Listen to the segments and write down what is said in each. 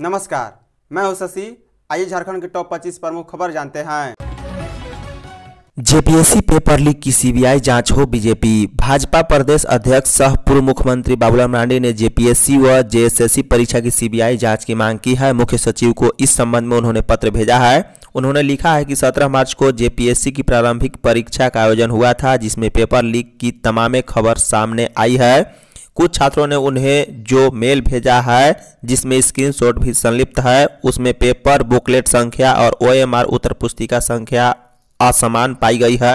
नमस्कार मैं हूं शशि आइए झारखंड के टॉप 25 प्रमुख खबर जानते हैं जेपीएससी पेपर लीक की सीबीआई जांच हो बीजेपी भाजपा प्रदेश अध्यक्ष सह पूर्व मुख्यमंत्री बाबूलाल मरांडी ने जेपीएससी व जेएसएससी परीक्षा की सीबीआई जांच की मांग की है मुख्य सचिव को इस संबंध में उन्होंने पत्र भेजा है उन्होंने लिखा है कि 17 मार्च को जेपीएससी की प्रारंभिक परीक्षा का आयोजन हुआ था जिसमें पेपर लीक की तमाम खबर सामने आई है कुछ छात्रों ने उन्हें जो मेल भेजा है जिसमें स्क्रीनशॉट भी संलिप्त है उसमें पेपर बुकलेट संख्या और ओएमआर उत्तर पुस्तिका संख्या असमान पाई गई है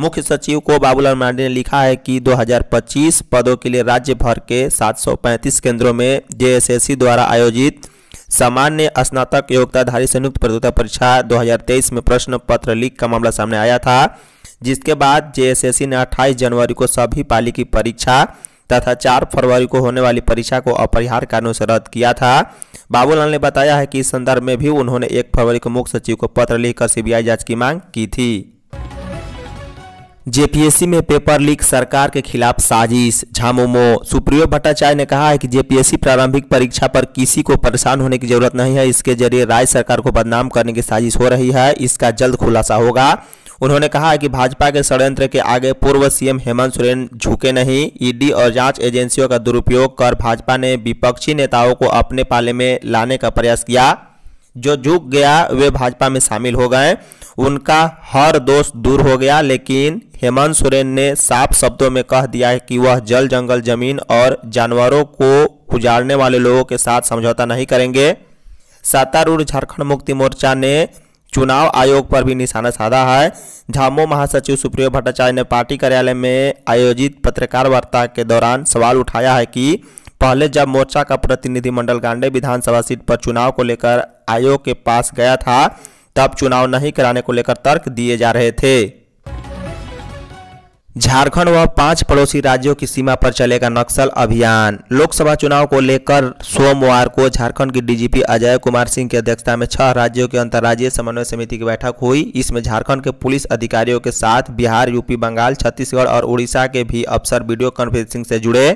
मुख्य सचिव को बाबूलाल मांडी ने लिखा है कि 2025 पदों के लिए राज्य भर के 735 केंद्रों में जेएसएससी द्वारा आयोजित सामान्य स्नातक योग्यताधारी संयुक्त प्रतियोगिता परीक्षा 2023 में प्रश्न पत्र लीक का मामला सामने आया था जिसके बाद जेएसएससी ने 28 जनवरी को सभी पाली की परीक्षा तथा 4 फरवरी को होने वाली परीक्षा को अपरिहार कारणों से रद्द किया था बाबूलाल ने बताया है कि इस संदर्भ में भी उन्होंने एक फरवरी को मुख्य सचिव को पत्र लिखकर सीबीआई जांच की मांग की थी जेपीएससी में पेपर लीक सरकार के खिलाफ साजिश झामुमो सुप्रियो भट्टाचार्य ने कहा है कि जेपीएससी प्रारंभिक परीक्षा पर किसी को परेशान होने की जरूरत नहीं है इसके जरिए राज्य सरकार को बदनाम करने की साजिश हो रही है इसका जल्द खुलासा होगा उन्होंने कहा है कि भाजपा के षड्यंत्र के आगे पूर्व सीएम हेमंत सोरेन झुके नहीं ईडी और जांच एजेंसियों का दुरुपयोग कर भाजपा ने विपक्षी नेताओं को अपने पाले में लाने का प्रयास किया जो झुक गया वे भाजपा में शामिल हो गए उनका हर दोष दूर हो गया लेकिन हेमंत सोरेन ने साफ शब्दों में कह दिया है कि वह जल जंगल जमीन और जानवरों को उजाड़ने वाले लोगों के साथ समझौता नहीं करेंगे सत्तारूढ़ झारखंड मुक्ति मोर्चा ने चुनाव आयोग पर भी निशाना साधा है झामो महासचिव सुप्रियो भट्टाचार्य ने पार्टी कार्यालय में आयोजित पत्रकार वार्ता के दौरान सवाल उठाया है कि पहले जब मोर्चा का प्रतिनिधिमंडल गांडे विधानसभा सीट पर चुनाव को लेकर आयोग के पास गया था तब चुनाव नहीं कराने को लेकर तर्क दिए जा रहे थे झारखंड व पांच पड़ोसी राज्यों की सीमा पर चलेगा नक्सल अभियान लोकसभा चुनाव को लेकर सोमवार को झारखंड के डीजीपी अजय कुमार सिंह की अध्यक्षता में छह राज्यों के अंतर्राज्यीय समन्वय समिति की बैठक हुई इसमें झारखंड के पुलिस अधिकारियों के साथ बिहार यूपी बंगाल छत्तीसगढ़ और उड़ीसा के भी अफसर वीडियो कॉन्फ्रेंसिंग से जुड़े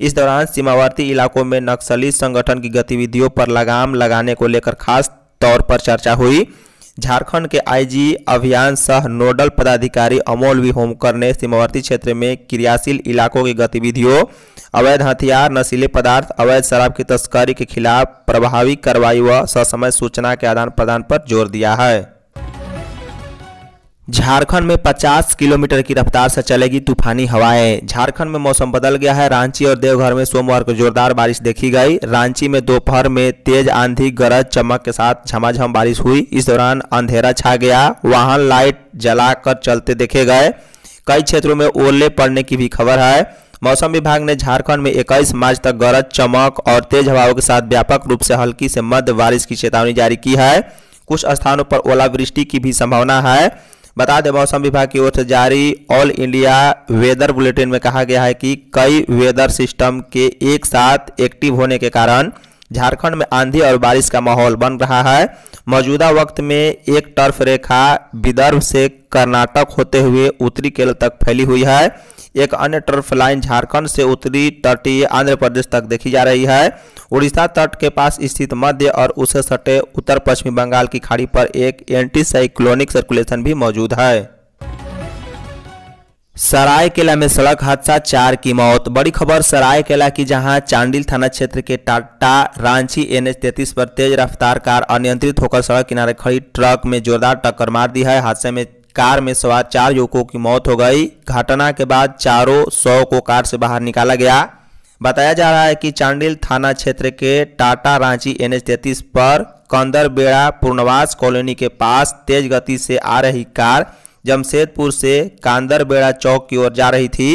इस दौरान सीमावर्ती इलाकों में नक्सली संगठन की गतिविधियों पर लगाम लगाने को लेकर खास तौर पर चर्चा हुई झारखंड के आईजी अभियान सह नोडल पदाधिकारी अमोल वी होमकर ने सीमावर्ती क्षेत्र में क्रियाशील इलाकों की गतिविधियों अवैध हथियार नशीले पदार्थ अवैध शराब की तस्करी के खिलाफ प्रभावी कार्रवाई व ससमय सूचना के आदान प्रदान पर जोर दिया है झारखंड में 50 किलोमीटर की रफ्तार से चलेगी तूफानी हवाएं झारखंड में मौसम बदल गया है रांची और देवघर में सोमवार को जोरदार बारिश देखी गई रांची में दोपहर में तेज आंधी गरज चमक के साथ झमाझम बारिश हुई इस दौरान अंधेरा छा गया वाहन लाइट जलाकर चलते देखे गए कई क्षेत्रों में ओले पड़ने की भी खबर है मौसम विभाग ने झारखंड में इक्कीस मार्च तक गरज चमक और तेज हवाओं के साथ व्यापक रूप से हल्की से मध्य बारिश की चेतावनी जारी की है कुछ स्थानों पर ओलावृष्टि की भी संभावना है बता दें मौसम विभाग की ओर से जारी ऑल इंडिया वेदर बुलेटिन में कहा गया है कि कई वेदर सिस्टम के एक साथ एक्टिव होने के कारण झारखंड में आंधी और बारिश का माहौल बन रहा है मौजूदा वक्त में एक टर्फ रेखा विदर्भ से कर्नाटक होते हुए उत्तरी केरल तक फैली हुई है एक अन्य ट्रफ लाइन झारखंड से उत्तरी तटीय आंध्र प्रदेश तक देखी जा रही है उड़ीसा तट के पास स्थित मध्य और उससे सटे उत्तर पश्चिमी बंगाल की खाड़ी पर एक एंटी साइक्लोनिक सर्कुलेशन भी मौजूद है सरायकेला में सड़क हादसा चार की मौत बड़ी खबर सरायकेला की जहां चांडिल थाना क्षेत्र के टाटा रांची एनएच तैतीस पर तेज रफ्तार कार अनियंत्रित होकर सड़क किनारे खड़ी ट्रक में जोरदार टक्कर मार दी है हादसे में कार में सवार चार युवकों की मौत हो गई घटना के बाद चारों सौ को कार से बाहर निकाला गया बताया जा रहा है कि चांडिल थाना क्षेत्र के टाटा रांची एन तैतीस पर कंदरबेड़ा पूर्णवास कॉलोनी के पास तेज गति से आ रही कार जमशेदपुर से कांदरबेड़ा चौक की ओर जा रही थी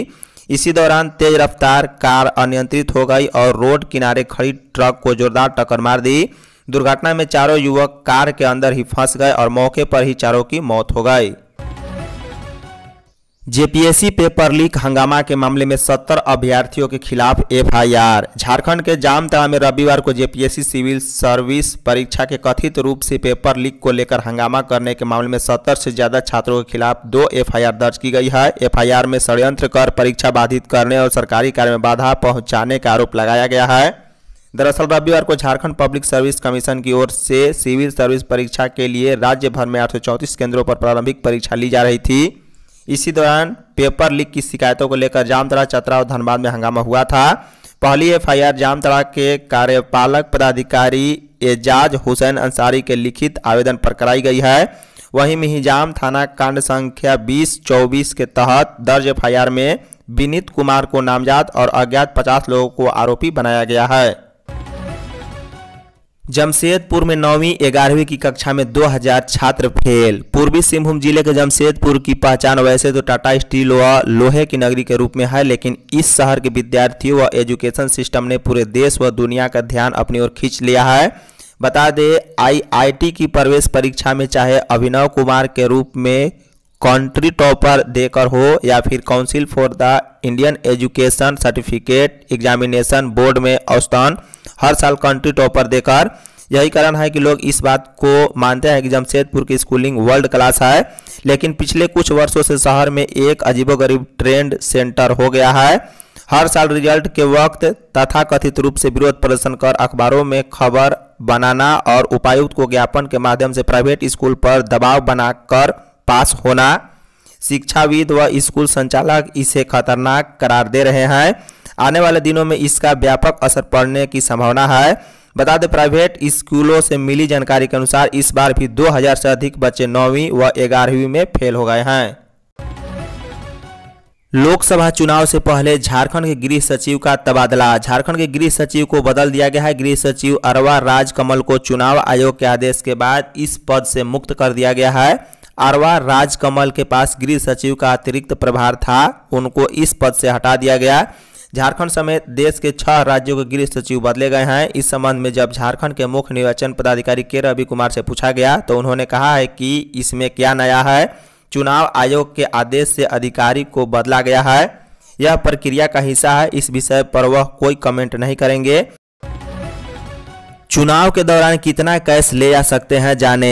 इसी दौरान तेज रफ्तार कार अनियंत्रित हो गई और रोड किनारे खड़ी ट्रक को जोरदार टक्कर मार दी दुर्घटना में चारों युवक कार के अंदर ही फंस गए और मौके पर ही चारों की मौत हो गई जेपीएससी पेपर लीक हंगामा के मामले में सत्तर अभ्यर्थियों के खिलाफ एफआईआर झारखंड के जामताड़ा में रविवार को जेपीएससी सिविल सर्विस परीक्षा के कथित रूप से पेपर लीक को लेकर हंगामा करने के मामले में सत्तर से ज्यादा छात्रों के खिलाफ दो एफआईआर दर्ज की गई है एफआईआर में षड्यंत्र कर परीक्षा बाधित करने और सरकारी कार्य में बाधा पहुंचाने का आरोप लगाया गया है दरअसल रविवार को झारखंड पब्लिक सर्विस कमीशन की ओर से सिविल सर्विस परीक्षा के लिए राज्य भर में आठ केंद्रों पर प्रारंभिक परीक्षा ली जा रही थी इसी दौरान पेपर लीक की शिकायतों को लेकर जामतड़ा चतरा और धनबाद में हंगामा हुआ था पहली एफआईआर जामतरा के कार्यपालक पदाधिकारी एजाज हुसैन अंसारी के लिखित आवेदन पर कराई गई है वहीं मिहिजाम थाना कांड संख्या बीस चौबीस के तहत दर्ज एफआईआर में विनीत कुमार को नामजात और अज्ञात पचास लोगों को आरोपी बनाया गया है जमशेदपुर में नौवीं ग्यारहवीं की कक्षा में 2000 छात्र फेल पूर्वी सिंहभूम जिले के जमशेदपुर की पहचान वैसे तो टाटा स्टील व लोहे की नगरी के रूप में है लेकिन इस शहर के विद्यार्थियों व एजुकेशन सिस्टम ने पूरे देश व दुनिया का ध्यान अपनी ओर खींच लिया है बता दें आईआईटी की प्रवेश परीक्षा में चाहे अभिनव कुमार के रूप में कंट्री टॉपर देकर हो या फिर council for the Indian education certificate examination board में औसतन हर साल कंट्री टॉपर देकर यही कारण है कि लोग इस बात को मानते हैं कि जमशेदपुर की स्कूलिंग वर्ल्ड क्लास है लेकिन पिछले कुछ वर्षों से शहर में एक अजीबोगरीब ट्रेंड सेंटर हो गया है हर साल रिजल्ट के वक्त तथाकथित रूप से विरोध प्रदर्शन कर अखबारों में खबर बनाना और उपायुक्त को ज्ञापन के माध्यम से प्राइवेट स्कूल पर दबाव बनाकर पास होना शिक्षाविद व स्कूल संचालक इसे खतरनाक करार दे रहे हैं आने वाले दिनों में इसका व्यापक असर पड़ने की संभावना है बता दें प्राइवेट स्कूलों से मिली जानकारी के अनुसार इस बार भी 2000 से अधिक बच्चे नौवीं व ग्यारहवीं में फेल हो गए हैं लोकसभा चुनाव से पहले झारखंड के गृह सचिव का तबादला झारखंड के गृह सचिव को बदल दिया गया है गृह सचिव अरवा राजकमल को चुनाव आयोग के आदेश के बाद इस पद से मुक्त कर दिया गया है अरवा राजकमल के पास गृह सचिव का अतिरिक्त प्रभार था उनको इस पद से हटा दिया गया झारखंड समेत देश के छह राज्यों के गृह सचिव बदले गए हैं इस संबंध में जब झारखंड के मुख्य निर्वाचन पदाधिकारी के रवि कुमार से पूछा गया तो उन्होंने कहा है कि इसमें क्या नया है चुनाव आयोग के आदेश से अधिकारी को बदला गया है यह प्रक्रिया का हिस्सा है इस विषय पर वह कोई कमेंट नहीं करेंगे चुनाव के दौरान कितना कैश ले जा सकते हैं जाने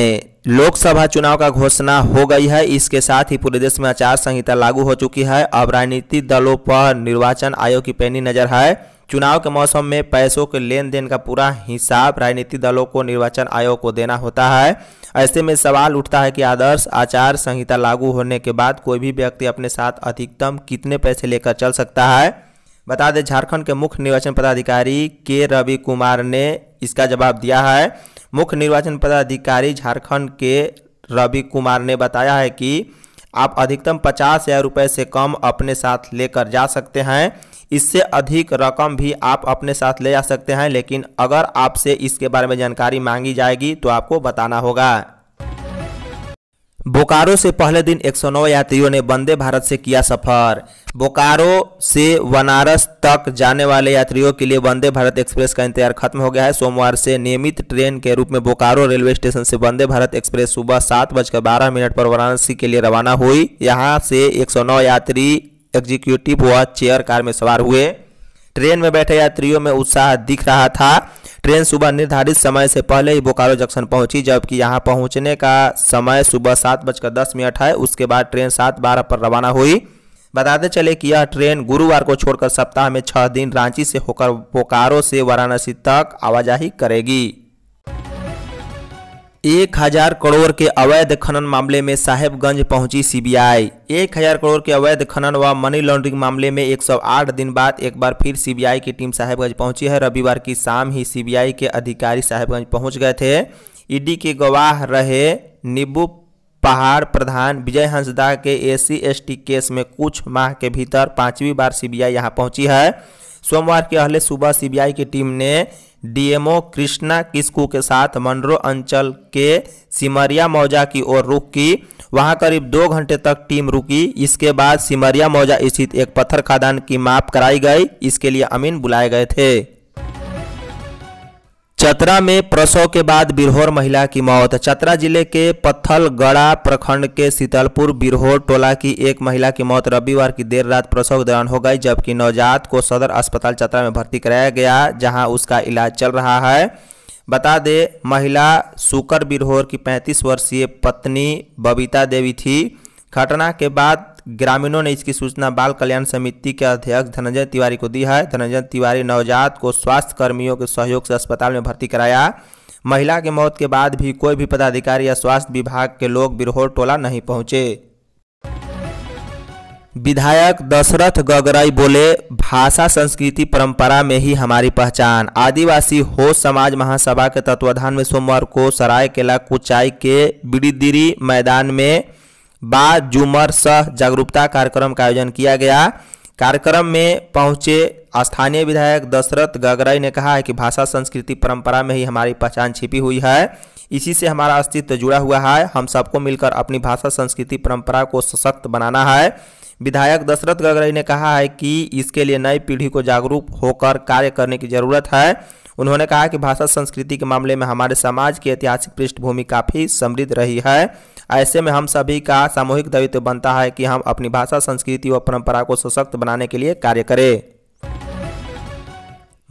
लोकसभा चुनाव का घोषणा हो गई है इसके साथ ही पूरे देश में आचार संहिता लागू हो चुकी है अब राजनीतिक दलों पर निर्वाचन आयोग की पैनी नजर है चुनाव के मौसम में पैसों के लेन देन का पूरा हिसाब राजनीतिक दलों को निर्वाचन आयोग को देना होता है ऐसे में सवाल उठता है कि आदर्श आचार संहिता लागू होने के बाद कोई भी व्यक्ति अपने साथ अधिकतम कितने पैसे लेकर चल सकता है बता दें झारखंड के मुख्य निर्वाचन पदाधिकारी के रवि कुमार ने इसका जवाब दिया है मुख्य निर्वाचन पदाधिकारी झारखंड के रवि कुमार ने बताया है कि आप अधिकतम पचास हज़ार रुपये से कम अपने साथ लेकर जा सकते हैं इससे अधिक रकम भी आप अपने साथ ले जा सकते हैं लेकिन अगर आपसे इसके बारे में जानकारी मांगी जाएगी तो आपको बताना होगा बोकारो से पहले दिन 109 यात्रियों ने वंदे भारत से किया सफर बोकारो से बनारस तक जाने वाले यात्रियों के लिए वंदे भारत एक्सप्रेस का इंतजार खत्म हो गया है सोमवार से नियमित ट्रेन के रूप में बोकारो रेलवे स्टेशन से वंदे भारत एक्सप्रेस सुबह सात बजकर बारह मिनट पर वाराणसी के लिए रवाना हुई यहाँ से एक यात्री एग्जीक्यूटिव व चेयर कार में सवार हुए ट्रेन में बैठे यात्रियों में उत्साह दिख रहा था ट्रेन सुबह निर्धारित समय से पहले ही बोकारो जंक्शन पहुंची जबकि यहां पहुंचने का समय सुबह सात बजकर दस मिनट है उसके बाद ट्रेन सात बारह पर रवाना हुई बताते चले कि यह ट्रेन गुरुवार को छोड़कर सप्ताह में छह दिन रांची से होकर बोकारो से वाराणसी तक आवाजाही करेगी एक हजार करोड़ के अवैध खनन मामले में साहेबगंज पहुंची सीबीआई एक हजार करोड़ के अवैध खनन व मनी लॉन्ड्रिंग मामले में 108 दिन बाद एक बार फिर सीबीआई की टीम साहेबगंज पहुंची है रविवार की शाम ही सीबीआई के अधिकारी साहेबगंज पहुंच गए थे ईडी के गवाह रहे निबू पहाड़ प्रधान विजय हंसदा के ए एसटी केस में कुछ माह के भीतर पांचवी बार आई यहाँ पहुँची है सोमवार के अहले सुबह सी की टीम ने डीएमओ कृष्णा किस्कू के साथ मनरो अंचल के सिमरिया मौजा की ओर रुक की वहां करीब दो घंटे तक टीम रुकी इसके बाद सिमरिया मौजा स्थित एक पत्थर खादान की माप कराई गई इसके लिए अमीन बुलाए गए थे चतरा में प्रसव के बाद बिरहोर महिला की मौत चतरा जिले के पत्थलगड़ा प्रखंड के शीतलपुर बिरहोर टोला की एक महिला की मौत रविवार की देर रात प्रसव के दौरान हो गई जबकि नवजात को सदर अस्पताल चतरा में भर्ती कराया गया जहां उसका इलाज चल रहा है बता दें महिला सुकर बिरहोर की 35 वर्षीय पत्नी बबीता देवी थी घटना के बाद ग्रामीणों ने इसकी सूचना बाल कल्याण समिति के अध्यक्ष धनंजय तिवारी को दी है धनंजय तिवारी नवजात को स्वास्थ्य कर्मियों के सहयोग से अस्पताल में भर्ती कराया महिला के मौत के बाद भी कोई भी पदाधिकारी या स्वास्थ्य विभाग के लोग बिरहोर टोला नहीं पहुंचे विधायक दशरथ गगराई बोले भाषा संस्कृति परंपरा में ही हमारी पहचान आदिवासी हो समाज महासभा के तत्वाधान में सोमवार को सरायकेला कुचाई के बिड़ीदिरी मैदान में बा जुमर सह जागरूकता कार्यक्रम का आयोजन किया गया कार्यक्रम में पहुंचे स्थानीय विधायक दशरथ गगराई ने कहा है कि भाषा संस्कृति परंपरा में ही हमारी पहचान छिपी हुई है इसी से हमारा अस्तित्व जुड़ा हुआ है हम सबको मिलकर अपनी भाषा संस्कृति परंपरा को सशक्त बनाना है विधायक दशरथ गगरई ने कहा है कि इसके लिए नई पीढ़ी को जागरूक होकर कार्य करने की जरूरत है उन्होंने कहा कि भाषा संस्कृति के मामले में हमारे समाज की ऐतिहासिक पृष्ठभूमि काफ़ी समृद्ध रही है ऐसे में हम सभी का सामूहिक दायित्व बनता है कि हम अपनी भाषा संस्कृति व परंपरा को सशक्त बनाने के लिए कार्य करें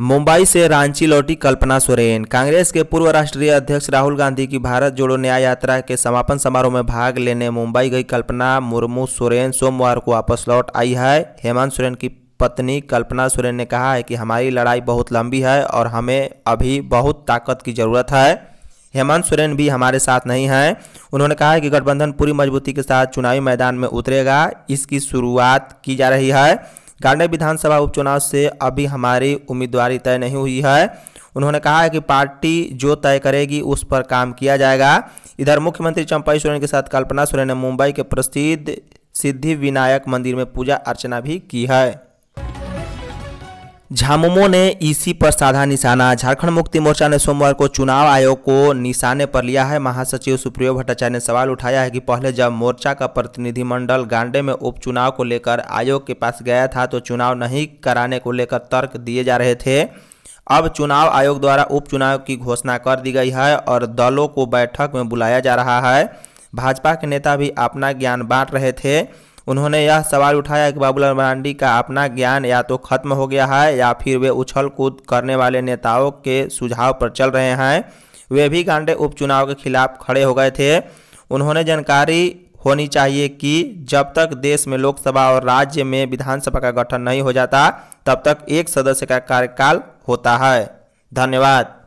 मुंबई से रांची लौटी कल्पना सोरेन कांग्रेस के पूर्व राष्ट्रीय अध्यक्ष राहुल गांधी की भारत जोड़ो न्याय यात्रा के समापन समारोह में भाग लेने मुंबई गई कल्पना मुर्मू सोरेन सोमवार को वापस लौट आई है हेमंत सोरेन की पत्नी कल्पना सोरेन ने कहा है कि हमारी लड़ाई बहुत लंबी है और हमें अभी बहुत ताकत की ज़रूरत है हेमंत सोरेन भी हमारे साथ नहीं हैं उन्होंने कहा है कि गठबंधन पूरी मजबूती के साथ चुनावी मैदान में उतरेगा इसकी शुरुआत की जा रही है गांडे विधानसभा उपचुनाव से अभी हमारी उम्मीदवारी तय नहीं हुई है उन्होंने कहा है कि पार्टी जो तय करेगी उस पर काम किया जाएगा इधर मुख्यमंत्री चंपाई सोरेन के साथ कल्पना सोरेन ने मुंबई के प्रसिद्ध सिद्धि विनायक मंदिर में पूजा अर्चना भी की है झामुमो ने इसी पर साधा निशाना झारखंड मुक्ति मोर्चा ने सोमवार को चुनाव आयोग को निशाने पर लिया है महासचिव सुप्रियो भट्टाचार्य ने सवाल उठाया है कि पहले जब मोर्चा का प्रतिनिधिमंडल गांडे में उपचुनाव को लेकर आयोग के पास गया था तो चुनाव नहीं कराने को लेकर तर्क दिए जा रहे थे अब चुनाव आयोग द्वारा उपचुनाव की घोषणा कर दी गई है और दलों को बैठक में बुलाया जा रहा है भाजपा के नेता भी अपना ज्ञान बांट रहे थे उन्होंने यह सवाल उठाया कि बाबूलाल मरांडी का अपना ज्ञान या तो खत्म हो गया है या फिर वे उछल कूद करने वाले नेताओं के सुझाव पर चल रहे हैं वे भी गांडे उपचुनाव के खिलाफ खड़े हो गए थे उन्होंने जानकारी होनी चाहिए कि जब तक देश में लोकसभा और राज्य में विधानसभा का गठन नहीं हो जाता तब तक एक सदस्य का कार्यकाल होता है धन्यवाद